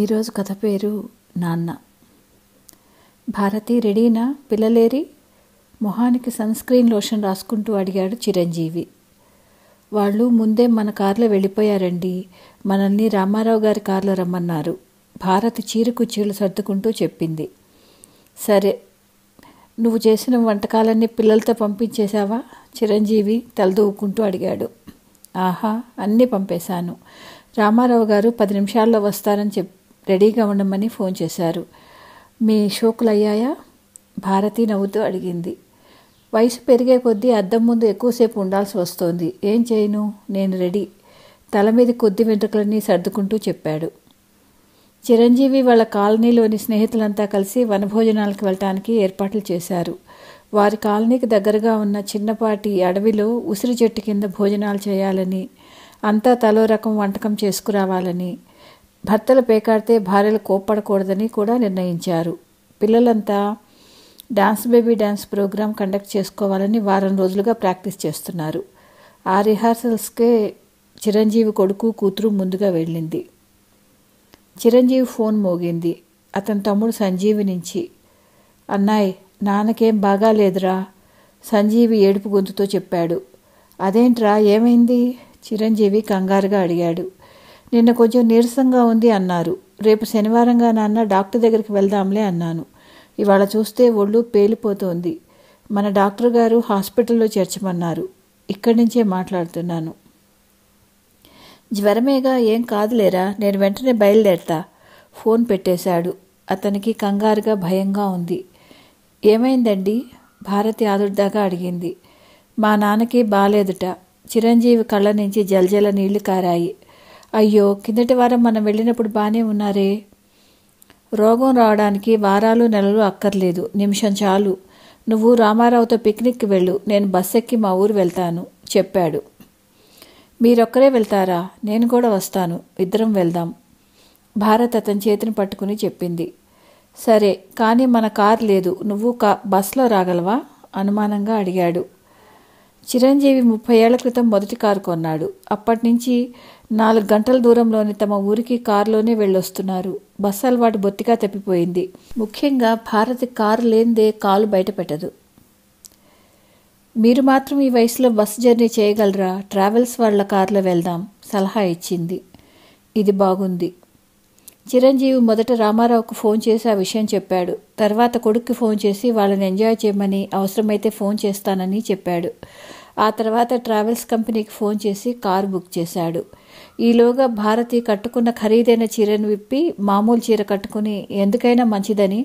ఈరోజు కథ పేరు నాన్న భారతి రెడీనా పిల్లలేరి మొహానికి సన్స్క్రీన్ లోషన్ రాసుకుంటూ అడిగాడు చిరంజీవి వాళ్ళు ముందే మన కారులో వెళ్ళిపోయారండి మనల్ని రామారావు గారి కారులో రమ్మన్నారు భారతి చీర కుర్చీలు సర్దుకుంటూ చెప్పింది సరే నువ్వు చేసిన వంటకాలన్నీ పిల్లలతో పంపించేశావా చిరంజీవి తలదూకుంటూ అడిగాడు ఆహా అన్నీ పంపేశాను రామారావు గారు పది నిమిషాల్లో వస్తారని చెప్పి రెడీగా ఉండమని ఫోన్ చేశారు మీ షోకులు అయ్యాయా భారతి నవ్వుతూ అడిగింది వయసు పెరిగే కొద్దీ అద్దం ముందు ఎక్కువసేపు ఉండాల్సి వస్తోంది ఏం చేయను నేను రెడీ తల మీద కొద్ది వెంట్రుకలన్నీ సర్దుకుంటూ చెప్పాడు చిరంజీవి వాళ్ళ కాలనీలోని స్నేహితులంతా కలిసి వనభోజనాలకు వెళ్ళటానికి ఏర్పాట్లు చేశారు వారి కాలనీకి దగ్గరగా ఉన్న చిన్నపాటి అడవిలో ఉసిరి చెట్టు కింద భోజనాలు చేయాలని అంతా తలో రకం వంటకం చేసుకురావాలని భర్తలు పేకాడితే భార్యలు కోప్పడకూడదని కూడా నిర్ణయించారు పిల్లలంతా dance baby dance programme conduct చేసుకోవాలని వారం రోజులుగా ప్రాక్టీస్ చేస్తున్నారు ఆ రిహార్సల్స్కే చిరంజీవి కొడుకు కూతురు ముందుగా వెళ్ళింది చిరంజీవి ఫోన్ మోగింది అతని తమ్ముడు సంజీవి నుంచి అన్నాయ్ నాన్నకేం బాగాలేదురా సంజీవి ఏడుపు గొంతుతో చెప్పాడు అదేంట్రా ఏమైంది చిరంజీవి కంగారుగా అడిగాడు నిన్న కొంచెం నీరసంగా ఉంది అన్నారు రేపు శనివారంగా నాన్న డాక్టర్ దగ్గరికి వెళ్దాంలే అన్నాను ఇవాళ చూస్తే ఒళ్ళు పేలిపోతోంది మన డాక్టర్ గారు హాస్పిటల్లో చేర్చమన్నారు ఇక్కడి నుంచే మాట్లాడుతున్నాను జ్వరమేగా ఏం కాదులేరా నేను వెంటనే బయలుదేరతా ఫోన్ పెట్టేశాడు అతనికి కంగారుగా భయంగా ఉంది ఏమైందండి భారతి ఆదుర్దాగా అడిగింది మా నాన్నకి బాలేదుట చిరంజీవి కళ్ళ నుంచి జలజల నీళ్లు కారాయి అయ్యో కిందటి వారం మనం వెళ్ళినప్పుడు బాగానే ఉన్నారే రోగం రావడానికి వారాలు నెలలు అక్కర్లేదు నిమిషం చాలు నువ్వు రామారావుతో పిక్నిక్కి వెళ్ళు నేను బస్ ఎక్కి మా ఊరు వెళ్తాను చెప్పాడు మీరొక్కరే వెళ్తారా నేను కూడా వస్తాను ఇద్దరం వెళ్దాం భారత్ అతని చేతిని పట్టుకుని చెప్పింది సరే కానీ మన కార్ లేదు నువ్వు కా బస్లో రాగలవా అనుమానంగా అడిగాడు చిరంజీవి ముప్పై ఏళ్ల క్రితం మొదటి కారు కొన్నాడు అప్పటి నుంచి నాలుగు గంటల దూరంలోని తమ ఊరికి కారులోనే వెళ్ళొస్తున్నారు బస్సు అలవాటు బొత్తిగా తప్పిపోయింది ముఖ్యంగా భారత్ కారు లేనిదే కాలు బయటపెట్టదు మీరు మాత్రం ఈ వయసులో బస్సు జర్నీ చేయగలరా ట్రావెల్స్ వాళ్ళ కారులో వెళ్దాం సలహా ఇచ్చింది ఇది బాగుంది చిరంజీవి మొదట రామారావుకు ఫోన్ చేసి ఆ విషయం చెప్పాడు తర్వాత కొడుక్కి ఫోన్ చేసి వాళ్ళని ఎంజాయ్ చేయమని అవసరమైతే ఫోన్ చేస్తానని చెప్పాడు ఆ తర్వాత ట్రావెల్స్ కంపెనీకి ఫోన్ చేసి కారు బుక్ చేశాడు ఈలోగా భారతి కట్టుకున్న ఖరీదైన చీరను విప్పి మామూలు చీర కట్టుకుని ఎందుకైనా మంచిదని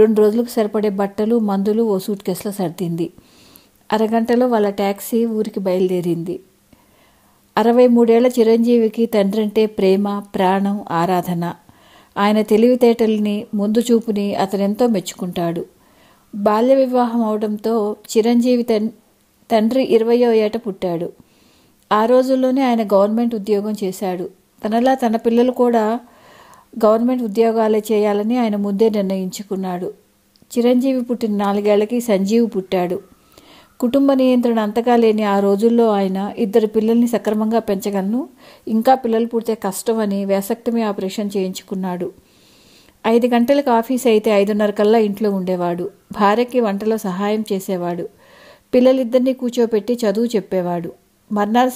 రెండు రోజులకు సరిపడే బట్టలు మందులు ఓ సూట్ కేసులో సర్దింది అరగంటలో వాళ్ళ ట్యాక్సీ ఊరికి బయలుదేరింది అరవై మూడేళ్ల చిరంజీవికి తండ్రి అంటే ప్రేమ ప్రాణం ఆరాధన ఆయన తెలివితేటల్ని ముందు చూపుని అతనెంతో మెచ్చుకుంటాడు బాల్య వివాహం అవడంతో చిరంజీవి తండ్రి ఇరవయో ఏట పుట్టాడు ఆ రోజుల్లోనే ఆయన గవర్నమెంట్ ఉద్యోగం చేశాడు తనలా తన పిల్లలు కూడా గవర్నమెంట్ ఉద్యోగాలే చేయాలని ఆయన ముందే నిర్ణయించుకున్నాడు చిరంజీవి పుట్టిన నాలుగేళ్లకి సంజీవి పుట్టాడు కుటుంబ నియంత్రణ అంతగా లేని ఆ రోజుల్లో ఆయన ఇద్దరు పిల్లల్ని సక్రమంగా పెంచగలను ఇంకా పిల్లలు పుడితే కష్టమని వేసక్టమీ ఆపరేషన్ చేయించుకున్నాడు ఐదు గంటలకు ఆఫీస్ అయితే ఐదున్నర కల్లా ఇంట్లో ఉండేవాడు భార్యకి వంటలో సహాయం చేసేవాడు పిల్లలిద్దరినీ కూర్చోపెట్టి చదువు చెప్పేవాడు మర్నాడు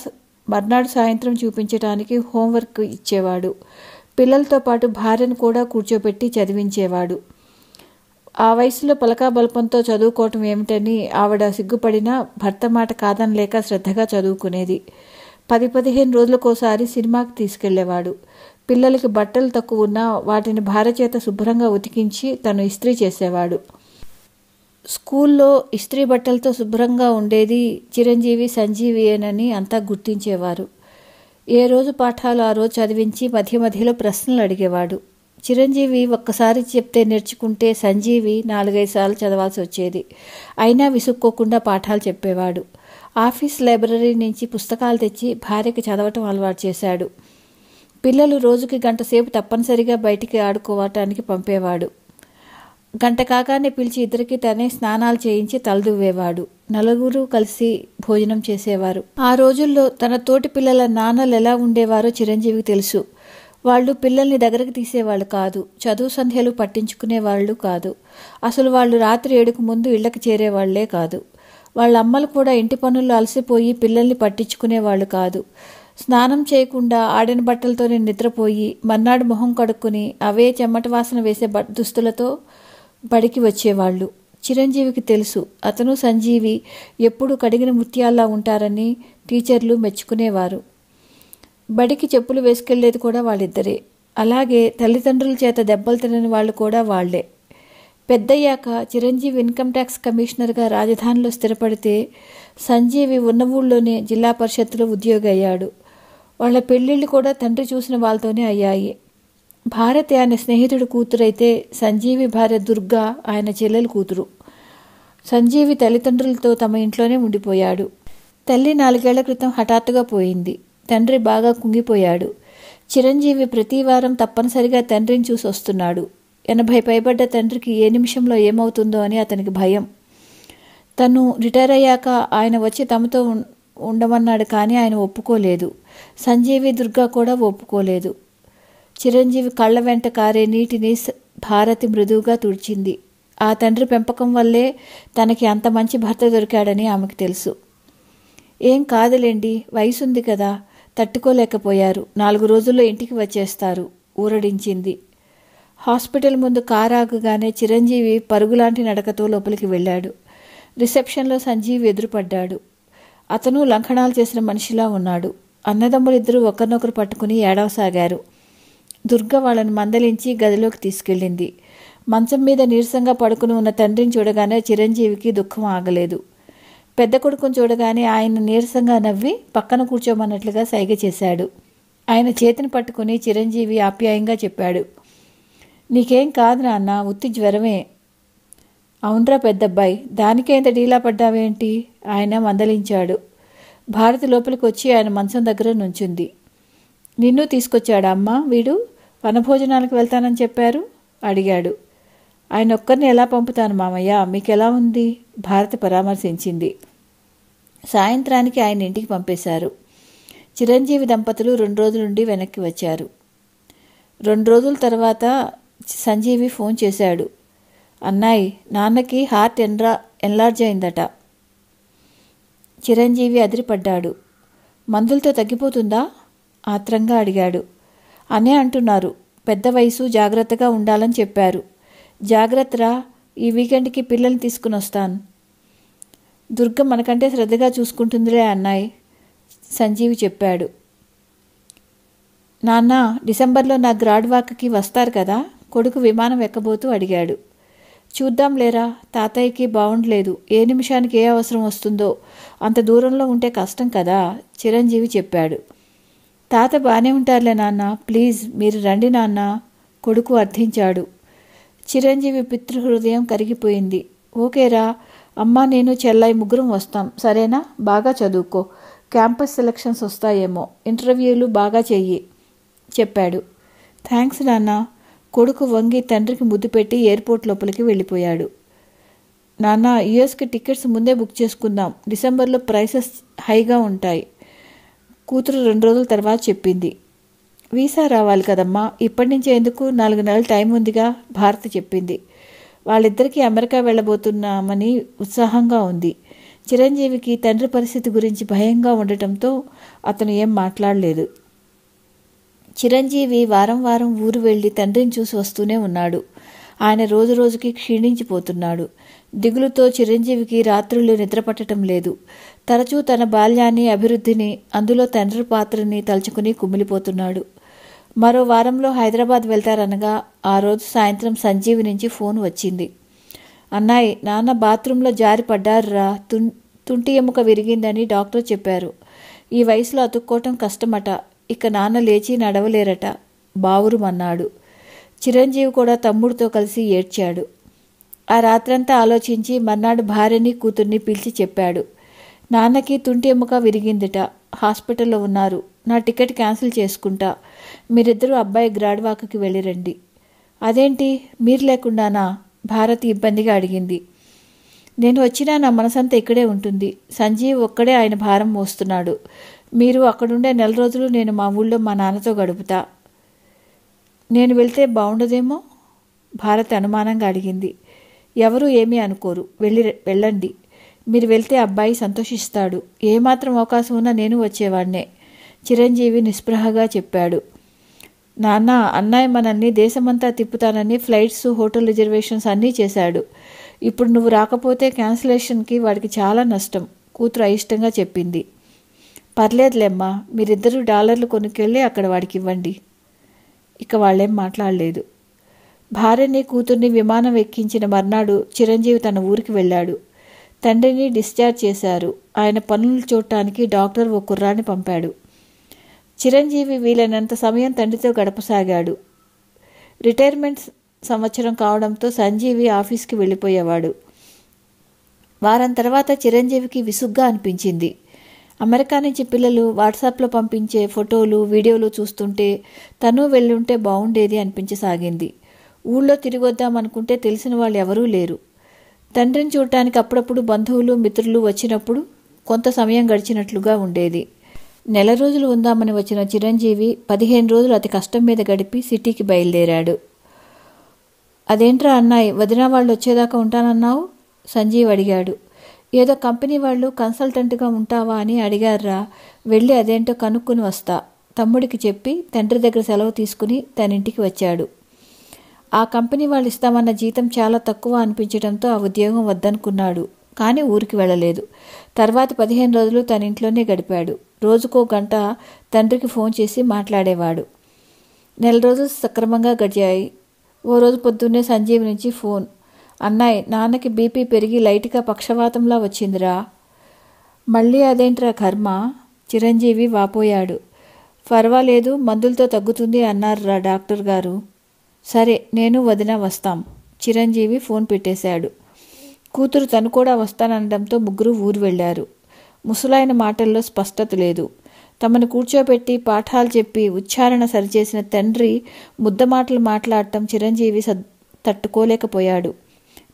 మర్నాడు సాయంత్రం చూపించడానికి హోంవర్క్ ఇచ్చేవాడు పిల్లలతో పాటు భార్యను కూడా కూర్చోబెట్టి చదివించేవాడు ఆ వయసులో పలకా బల్పంతో చదువుకోవటం ఏమిటని ఆవిడ సిగ్గుపడినా భర్త మాట కాదనలేక శ్రద్ధగా చదువుకునేది పది పదిహేను రోజులకోసారి సినిమాకి తీసుకెళ్లేవాడు పిల్లలకి బట్టలు తక్కువ ఉన్నా వాటిని భార్య చేత శుభ్రంగా ఉతికించి తను ఇస్త్రీ చేసేవాడు స్కూల్లో ఇస్త్రీ బట్టలతో శుభ్రంగా ఉండేది చిరంజీవి సంజీవి సంజీవియేనని అంతా గుర్తించేవారు ఏ రోజు పాఠాలు ఆ రోజు చదివించి మధ్య మధ్యలో ప్రశ్నలు అడిగేవాడు చిరంజీవి ఒక్కసారి చెప్తే నేర్చుకుంటే సంజీవి నాలుగైదు సార్లు చదవాల్సి వచ్చేది అయినా విసుక్కోకుండా పాఠాలు చెప్పేవాడు ఆఫీస్ లైబ్రరీ నుంచి పుస్తకాలు తెచ్చి భార్యకి చదవటం అలవాటు చేశాడు పిల్లలు రోజుకి గంట సేపు తప్పనిసరిగా బయటికి ఆడుకోవటానికి పంపేవాడు గంట కాగానే పిలిచి ఇద్దరికి తనే స్నానాలు చేయించి తలదువ్వేవాడు నలుగురు కలిసి భోజనం చేసేవారు ఆ రోజుల్లో తన తోటి పిల్లల నాన్నలు ఎలా ఉండేవారో చిరంజీవికి తెలుసు వాళ్ళు పిల్లల్ని దగ్గరకు తీసేవాళ్ళు కాదు చదువు సంధ్యలు పట్టించుకునే వాళ్ళు కాదు అసలు వాళ్ళు రాత్రి ఏడుకు ముందు ఇళ్లకు చేరేవాళ్లే కాదు వాళ్ళ అమ్మలు కూడా ఇంటి పనుల్లో అలసిపోయి పిల్లల్ని పట్టించుకునేవాళ్ళు కాదు స్నానం చేయకుండా ఆడిన బట్టలతోనే నిద్రపోయి మర్నాడు మొహం కడుక్కుని అవే చెమ్మట వాసన వేసే దుస్తులతో బడికి వచ్చేవాళ్ళు చిరంజీవికి తెలుసు అతను సంజీవి ఎప్పుడు కడిగిన ముత్యాల్లా ఉంటారని టీచర్లు మెచ్చుకునేవారు బడికి చెప్పులు వేసుకెళ్లేది కూడా వాళ్ళిద్దరే అలాగే తల్లిదండ్రుల చేత దెబ్బలు తినని వాళ్ళు కూడా వాళ్లే పెద్దయ్యాక చిరంజీవి ఇన్కమ్ ట్యాక్స్ కమిషనర్గా రాజధానిలో స్థిరపడితే సంజీవి ఉన్న ఊళ్ళోనే జిల్లా పరిషత్తులో ఉద్యోగి అయ్యాడు వాళ్ళ పెళ్లిళ్ళు కూడా తండ్రి చూసిన వాళ్ళతోనే అయ్యాయి భారతి ఆయన స్నేహితుడు కూతురైతే సంజీవి భార్య దుర్గా ఆయన చెల్లెలు కూతురు సంజీవి తల్లిదండ్రులతో తమ ఇంట్లోనే ఉండిపోయాడు తల్లి నాలుగేళ్ల క్రితం హఠాత్తుగా పోయింది తండ్రి బాగా కుంగిపోయాడు చిరంజీవి ప్రతివారం తప్పనిసరిగా తండ్రిని చూసి వస్తున్నాడు ఎనభై పైబడ్డ తండ్రికి ఏ నిమిషంలో ఏమవుతుందో అని అతనికి భయం తను రిటైర్ అయ్యాక ఆయన వచ్చి తమతో ఉండమన్నాడు కానీ ఆయన ఒప్పుకోలేదు సంజీవి దుర్గా కూడా ఒప్పుకోలేదు చిరంజీవి కళ్ళ వెంట కారే నీటిని భారతి మృదువుగా తుడిచింది ఆ తండ్రి పెంపకం వల్లే తనకి అంత మంచి భర్త దొరికాడని ఆమెకు తెలుసు ఏం కాదులేండి వయసుంది కదా తట్టుకోలేకపోయారు నాలుగు రోజుల్లో ఇంటికి వచ్చేస్తారు ఊరడించింది హాస్పిటల్ ముందు కారాగగానే చిరంజీవి పరుగులాంటి నడకతో లోపలికి వెళ్ళాడు రిసెప్షన్లో సంజీవి ఎదురుపడ్డాడు అతను లంఘనాలు చేసిన మనిషిలా ఉన్నాడు అన్నదమ్ములిద్దరూ ఒకరినొకరు పట్టుకుని ఏడవసాగారు దుర్గ వాళ్ళను మందలించి గదిలోకి తీసుకెళ్ళింది మంచం మీద నీరసంగా పడుకుని ఉన్న తండ్రిని చూడగానే చిరంజీవికి దుఃఖం ఆగలేదు పెద్ద కొడుకును చూడగానే ఆయన నీరసంగా నవ్వి పక్కన కూర్చోమన్నట్లుగా సైగ చేశాడు ఆయన చేతిని పట్టుకుని చిరంజీవి ఆప్యాయంగా చెప్పాడు నీకేం కాదు నాన్న ఉత్తి జ్వరమే అవునరా పెద్దబ్బాయి దానికే ఇంత డీలా పడ్డావేంటి ఆయన మందలించాడు భారతి లోపలికి వచ్చి ఆయన మంచం దగ్గర నుంచుంది నిన్ను తీసుకొచ్చాడా అమ్మ వీడు వనభోజనాలకు వెళ్తానని చెప్పారు అడిగాడు ఆయన ఒక్కరిని ఎలా పంపుతాను మామయ్య మీకెలా ఉంది భారతి పరామర్శించింది సాయంత్రానికి ఆయన ఇంటికి పంపేశారు చిరంజీవి దంపతులు రెండు రోజుల నుండి వెనక్కి వచ్చారు రెండు రోజుల తర్వాత సంజీవి ఫోన్ చేశాడు అన్నాయ్ నాన్నకి హార్ట్ ఎన్రా ఎన్లార్జ్ అయిందట చిరంజీవి అదిరిపడ్డాడు మందులతో తగ్గిపోతుందా ఆత్రంగా అడిగాడు అనే అంటున్నారు పెద్ద వయసు జాగ్రత్తగా ఉండాలని చెప్పారు జాగ్రత్తరా ఈ వీకెండ్కి పిల్లల్ని తీసుకుని వస్తాను దుర్గ మనకంటే శ్రద్ధగా చూసుకుంటుందిలే అన్నాయి సంజీవి చెప్పాడు నాన్న డిసెంబర్లో నా గ్రాడ్ వాక్కి వస్తారు కదా కొడుకు విమానం ఎక్కబోతూ అడిగాడు చూద్దాం లేరా తాతయ్యకి బాగుండలేదు ఏ నిమిషానికి ఏ అవసరం వస్తుందో అంత దూరంలో ఉంటే కష్టం కదా చిరంజీవి చెప్పాడు తాత బాగానే ఉంటారులే నాన్న ప్లీజ్ మీరు రండి నాన్న కొడుకు అర్థించాడు చిరంజీవి పితృహృదయం కరిగిపోయింది ఓకేరా అమ్మ నేను చెల్లాయి ముగ్గురం వస్తాం సరేనా బాగా చదువుకో క్యాంపస్ సెలక్షన్స్ వస్తాయేమో ఇంటర్వ్యూలు బాగా చెయ్యి చెప్పాడు థ్యాంక్స్ నాన్న కొడుకు వంగి తండ్రికి ముద్దు పెట్టి ఎయిర్పోర్ట్ లోపలికి వెళ్ళిపోయాడు నాన్న యుఎస్కి టికెట్స్ ముందే బుక్ చేసుకుందాం డిసెంబర్లో ప్రైసెస్ హైగా ఉంటాయి కూతురు రెండు రోజుల తర్వాత చెప్పింది వీసా రావాలి కదమ్మా ఇప్పటి నుంచి ఎందుకు నాలుగు నెలల టైం ఉందిగా భారత చెప్పింది వాళ్ళిద్దరికీ అమెరికా వెళ్ళబోతున్నామని ఉత్సాహంగా ఉంది చిరంజీవికి తండ్రి పరిస్థితి గురించి భయంగా ఉండటంతో అతను ఏం మాట్లాడలేదు చిరంజీవి వారం వారం ఊరు వెళ్ళి తండ్రిని చూసి వస్తూనే ఉన్నాడు ఆయన రోజు రోజుకి క్షీణించిపోతున్నాడు దిగులుతో చిరంజీవికి రాత్రులు నిద్రపట్టడం లేదు తరచూ తన బాల్యాన్ని అభివృద్ధిని అందులో తండ్రి పాత్రని తలుచుకుని కుమిలిపోతున్నాడు మరో వారంలో హైదరాబాద్ వెళ్తారనగా ఆ రోజు సాయంత్రం సంజీవి నుంచి ఫోన్ వచ్చింది అన్నాయ్ నాన్న బాత్రూంలో జారి పడ్డారురా తుం తుంటి ఎముక విరిగిందని డాక్టర్ చెప్పారు ఈ వయసులో అతుక్కోవటం కష్టమట ఇక నాన్న లేచి నడవలేరట బావురుమన్నాడు చిరంజీవి కూడా తమ్ముడితో కలిసి ఏడ్చాడు ఆ రాత్రంతా ఆలోచించి మర్నాడు భార్యని కూతుర్ని పిలిచి చెప్పాడు నాన్నకి తుంటి ఎముక విరిగిందిట హాస్పిటల్లో ఉన్నారు నా టికెట్ క్యాన్సిల్ చేసుకుంటా మీరిద్దరూ అబ్బాయి గ్రాడ్వాకకి వెళ్ళిరండి అదేంటి మీరు లేకుండానా భారతి ఇబ్బందిగా అడిగింది నేను వచ్చినా నా మనసంతా ఇక్కడే ఉంటుంది సంజీవ్ ఒక్కడే ఆయన భారం మోస్తున్నాడు మీరు అక్కడుండే నెల రోజులు నేను మా ఊళ్ళో మా నాన్నతో గడుపుతా నేను వెళ్తే బాగుండదేమో భారత్ అనుమానంగా అడిగింది ఎవరూ ఏమీ అనుకోరు వెళ్ళి వెళ్ళండి మీరు వెళ్తే అబ్బాయి సంతోషిస్తాడు ఏమాత్రం అవకాశం ఉన్నా నేను వచ్చేవాడినే చిరంజీవి నిస్పృహగా చెప్పాడు నాన్న అన్నయ్య మనల్ని దేశమంతా తిప్పుతానని ఫ్లైట్స్ హోటల్ రిజర్వేషన్స్ అన్నీ చేశాడు ఇప్పుడు నువ్వు రాకపోతే క్యాన్సిలేషన్కి వాడికి చాలా నష్టం కూతురు అయిష్టంగా చెప్పింది పర్లేదులేమ్మా మీరిద్దరూ డాలర్లు కొనుక్కెళ్ళి అక్కడ వాడికి ఇవ్వండి ఇక వాళ్ళేం మాట్లాడలేదు భార్యని కూతుర్ని విమానం ఎక్కించిన మర్నాడు చిరంజీవి తన ఊరికి వెళ్ళాడు తండ్రిని డిశ్చార్జ్ చేశారు ఆయన పనులు చూడటానికి డాక్టర్ ఓ కుర్రాన్ని పంపాడు చిరంజీవి వీలైనంత సమయం తండ్రితో గడపసాగాడు రిటైర్మెంట్ సంవత్సరం కావడంతో సంజీవి ఆఫీస్కి వెళ్ళిపోయేవాడు వారం తర్వాత చిరంజీవికి విసుగ్గా అనిపించింది అమెరికా నుంచి పిల్లలు వాట్సాప్లో పంపించే ఫోటోలు వీడియోలు చూస్తుంటే తను వెళ్ళుంటే బాగుండేది అనిపించసాగింది ఊళ్ళో తిరిగొద్దాం అనుకుంటే తెలిసిన వాళ్ళు ఎవరూ లేరు తండ్రిని చూడటానికి అప్పుడప్పుడు బంధువులు మిత్రులు వచ్చినప్పుడు కొంత సమయం గడిచినట్లుగా ఉండేది నెల రోజులు ఉందామని వచ్చిన చిరంజీవి పదిహేను రోజులు అతి కష్టం మీద గడిపి సిటీకి బయలుదేరాడు అదేంట్రా అన్నాయి వదినా వాళ్ళు వచ్చేదాకా ఉంటానన్నావు సంజీవ్ అడిగాడు ఏదో కంపెనీ వాళ్ళు కన్సల్టెంట్గా ఉంటావా అని అడిగారా వెళ్ళి అదేంటో కనుక్కుని వస్తా తమ్ముడికి చెప్పి తండ్రి దగ్గర సెలవు తీసుకుని తన ఇంటికి వచ్చాడు ఆ కంపెనీ వాళ్ళు ఇస్తామన్న జీతం చాలా తక్కువ అనిపించడంతో ఆ ఉద్యోగం వద్దనుకున్నాడు కానీ ఊరికి వెళ్ళలేదు తర్వాత పదిహేను రోజులు తన ఇంట్లోనే గడిపాడు రోజుకో గంట తండ్రికి ఫోన్ చేసి మాట్లాడేవాడు నెల రోజులు సక్రమంగా గడిచాయి ఓ రోజు పొద్దున్నే సంజీవ్ నుంచి ఫోన్ అన్నాయ్ నాన్నకి బీపీ పెరిగి లైట్గా పక్షవాతంలా వచ్చిందిరా మళ్ళీ అదేంట్రా కర్మ చిరంజీవి వాపోయాడు పర్వాలేదు మందులతో తగ్గుతుంది అన్నారురా డాక్టర్ గారు సరే నేను వదిన వస్తాం చిరంజీవి ఫోన్ పెట్టేశాడు కూతురు తను కూడా వస్తాననడంతో ముగ్గురు ఊరు వెళ్ళారు ముసలాయన మాటల్లో స్పష్టత లేదు తమను కూర్చోబెట్టి పాఠాలు చెప్పి ఉచ్చారణ సరిచేసిన తండ్రి ముద్ద మాటలు మాట్లాడటం చిరంజీవి సద్ తట్టుకోలేకపోయాడు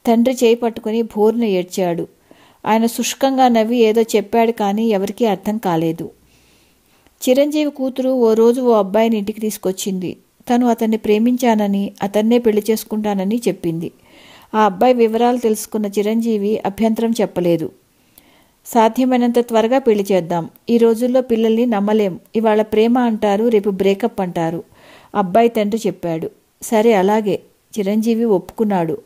తండ్రి చేయి పట్టుకుని భోరును ఏడ్చాడు ఆయన శుష్కంగా నవ్వి ఏదో చెప్పాడు కానీ ఎవరికీ అర్థం కాలేదు చిరంజీవి కూతురు ఓ రోజు ఓ అబ్బాయిని ఇంటికి తీసుకొచ్చింది తను అతన్ని ప్రేమించానని అతన్నే పెళ్లి చేసుకుంటానని చెప్పింది ఆ అబ్బాయి వివరాలు తెలుసుకున్న చిరంజీవి అభ్యంతరం చెప్పలేదు సాధ్యమైనంత త్వరగా పెళ్లి చేద్దాం ఈ రోజుల్లో పిల్లల్ని నమ్మలేం ఇవాళ ప్రేమ అంటారు రేపు బ్రేకప్ అంటారు అబ్బాయి తండ్రి చెప్పాడు సరే అలాగే చిరంజీవి ఒప్పుకున్నాడు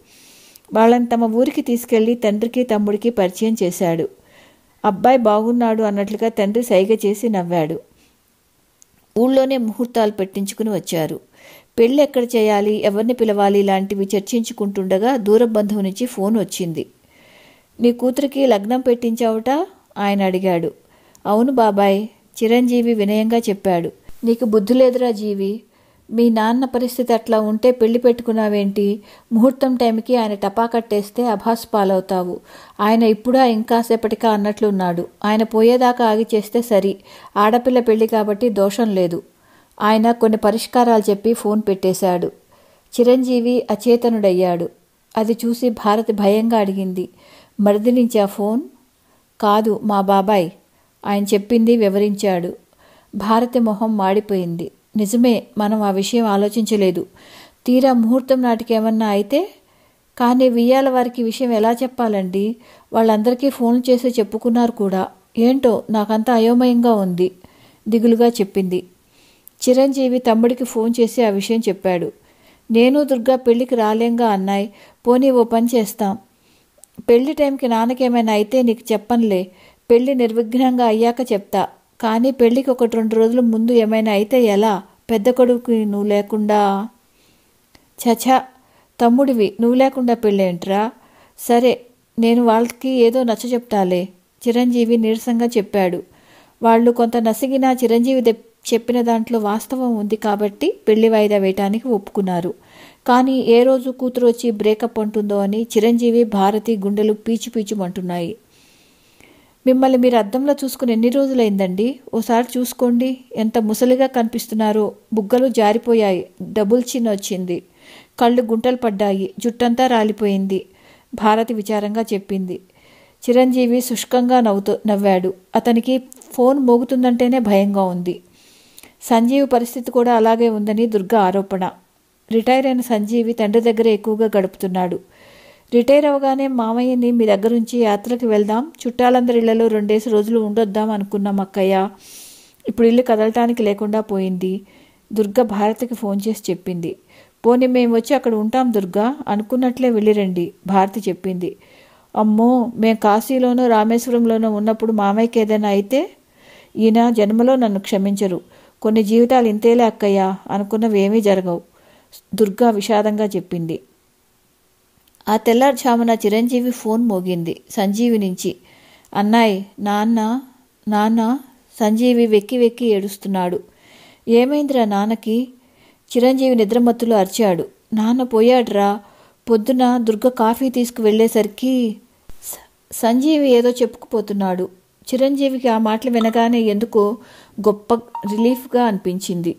వాళ్ళని తమ ఊరికి తీసుకెళ్లి తండ్రికి తమ్ముడికి పరిచయం చేశాడు అబ్బాయి బాగున్నాడు అన్నట్లుగా తండ్రి సైగ చేసి నవ్వాడు ఊళ్ళోనే ముహూర్తాలు పెట్టించుకుని వచ్చారు పెళ్ళి ఎక్కడ చేయాలి ఎవరిని పిలవాలి లాంటివి చర్చించుకుంటుండగా దూరబంధం నుంచి ఫోన్ వచ్చింది నీ కూతురికి లగ్నం పెట్టించావుట ఆయన అడిగాడు అవును బాబాయ్ చిరంజీవి వినయంగా చెప్పాడు నీకు బుద్ధి లేదురా జీవి మీ నాన్న పరిస్థితి అట్లా ఉంటే పెళ్లి పెట్టుకున్నావేంటి ముహూర్తం టైంకి ఆయన టపా కట్టేస్తే అభాస్ పాలవుతావు ఆయన ఇప్పుడా ఇంకాసేపటికా అన్నట్లున్నాడు ఆయన పోయేదాకా ఆగి చేస్తే సరి ఆడపిల్ల పెళ్లి కాబట్టి దోషం లేదు ఆయన కొన్ని పరిష్కారాలు చెప్పి ఫోన్ పెట్టేశాడు చిరంజీవి అచేతనుడయ్యాడు అది చూసి భారతి భయంగా అడిగింది మరిది నుంచి ఆ ఫోన్ కాదు మా బాబాయ్ ఆయన చెప్పింది వివరించాడు భారతి మొహం మాడిపోయింది నిజమే మనం ఆ విషయం ఆలోచించలేదు తీరా ముహూర్తం నాటికేమన్నా అయితే కానీ వియ్యాల వారికి విషయం ఎలా చెప్పాలండి వాళ్ళందరికీ ఫోన్లు చేసి చెప్పుకున్నారు కూడా ఏంటో నాకంతా అయోమయంగా ఉంది దిగులుగా చెప్పింది చిరంజీవి తమ్ముడికి ఫోన్ చేసి ఆ విషయం చెప్పాడు నేను దుర్గా పెళ్లికి రాలేంగా అన్నాయి పోనీ ఓ పని చేస్తాం పెళ్లి టైంకి నాన్నకేమైనా అయితే నీకు చెప్పనులే పెళ్లి నిర్విఘ్నంగా అయ్యాక చెప్తా కానీ పెళ్లికి ఒకటి రెండు రోజుల ముందు ఏమైనా అయితే ఎలా పెద్ద కొడుకు నువ్వు లేకుండా చచా తమ్ముడివి నువ్వు లేకుండా పెళ్ళేంట్రా సరే నేను వాళ్ళకి ఏదో నచ్చ చెప్తాలే చిరంజీవి నీరసంగా చెప్పాడు వాళ్ళు కొంత నసిగినా చిరంజీవి చెప్పిన దాంట్లో వాస్తవం ఉంది కాబట్టి పెళ్లి వాయిదా వేయటానికి ఒప్పుకున్నారు కానీ ఏ రోజు కూతురు వచ్చి బ్రేకప్ అంటుందో అని చిరంజీవి భారతి గుండెలు పీచు పీచుమంటున్నాయి మిమ్మల్ని మీరు అద్దంలో చూసుకుని ఎన్ని రోజులైందండి ఓసారి చూసుకోండి ఎంత ముసలిగా కనిపిస్తున్నారో బుగ్గలు జారిపోయాయి డబుల్ చిన్న వచ్చింది కళ్ళు గుంటలు పడ్డాయి జుట్టంతా రాలిపోయింది భారతి విచారంగా చెప్పింది చిరంజీవి శుష్కంగా నవ్వుతూ నవ్వాడు అతనికి ఫోన్ మోగుతుందంటేనే భయంగా ఉంది సంజీవి పరిస్థితి కూడా అలాగే ఉందని దుర్గ ఆరోపణ రిటైర్ అయిన సంజీవి తండ్రి దగ్గర ఎక్కువగా గడుపుతున్నాడు రిటైర్ అవగానే మామయ్యని మీ దగ్గరుంచి యాత్రకి వెళ్దాం చుట్టాలందరి ఇళ్లలో రెండేసి రోజులు ఉండొద్దాం అనుకున్నాం అక్కయ్య ఇప్పుడు ఇల్లు కదలటానికి లేకుండా పోయింది దుర్గ భారతికి ఫోన్ చేసి చెప్పింది పోనీ మేము వచ్చి అక్కడ ఉంటాం దుర్గా అనుకున్నట్లే వెళ్ళిరండి భారతి చెప్పింది అమ్మో మేము కాశీలోనూ రామేశ్వరంలోనూ ఉన్నప్పుడు మామయ్యకి ఏదైనా అయితే ఈయన జన్మలో నన్ను క్షమించరు కొన్ని జీవితాలు ఇంతేలే అక్కయ్యా అనుకున్నవేమీ జరగవు దుర్గా విషాదంగా చెప్పింది ఆ తెల్లారుజామున చిరంజీవి ఫోన్ మోగింది సంజీవి నుంచి అన్నాయ్ నాన్న నాన్న సంజీవి వెక్కి వెక్కి ఏడుస్తున్నాడు ఏమైందిరా నాన్నకి చిరంజీవి నిద్రమత్తులు అరిచాడు నాన్న పోయాడ్రా పొద్దున దుర్గ కాఫీ తీసుకువెళ్ళేసరికి సంజీవి ఏదో చెప్పుకుపోతున్నాడు చిరంజీవికి ఆ మాటలు వినగానే ఎందుకో గొప్ప రిలీఫ్గా అనిపించింది